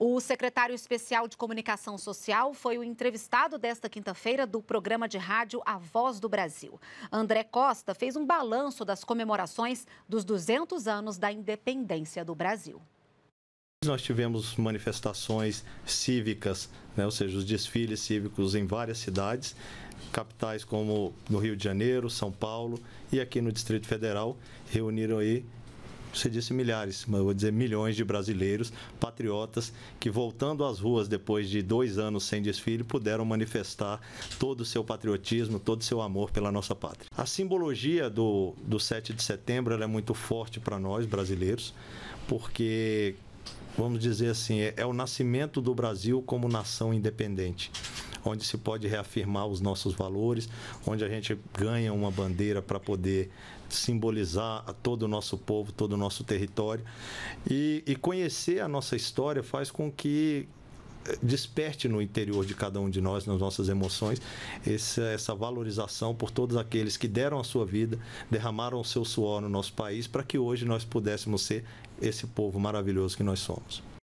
O secretário especial de Comunicação Social foi o entrevistado desta quinta-feira do programa de rádio A Voz do Brasil. André Costa fez um balanço das comemorações dos 200 anos da independência do Brasil. Nós tivemos manifestações cívicas, né, ou seja, os desfiles cívicos em várias cidades, capitais como no Rio de Janeiro, São Paulo e aqui no Distrito Federal, reuniram aí você disse milhares, mas eu vou dizer milhões de brasileiros, patriotas, que voltando às ruas depois de dois anos sem desfile, puderam manifestar todo o seu patriotismo, todo o seu amor pela nossa pátria. A simbologia do, do 7 de setembro é muito forte para nós, brasileiros, porque, vamos dizer assim, é, é o nascimento do Brasil como nação independente onde se pode reafirmar os nossos valores, onde a gente ganha uma bandeira para poder simbolizar a todo o nosso povo, todo o nosso território. E, e conhecer a nossa história faz com que eh, desperte no interior de cada um de nós, nas nossas emoções, essa, essa, valorização por todos aqueles que deram a sua vida, derramaram o seu suor no nosso país, para que hoje nós pudéssemos ser esse povo maravilhoso que nós somos.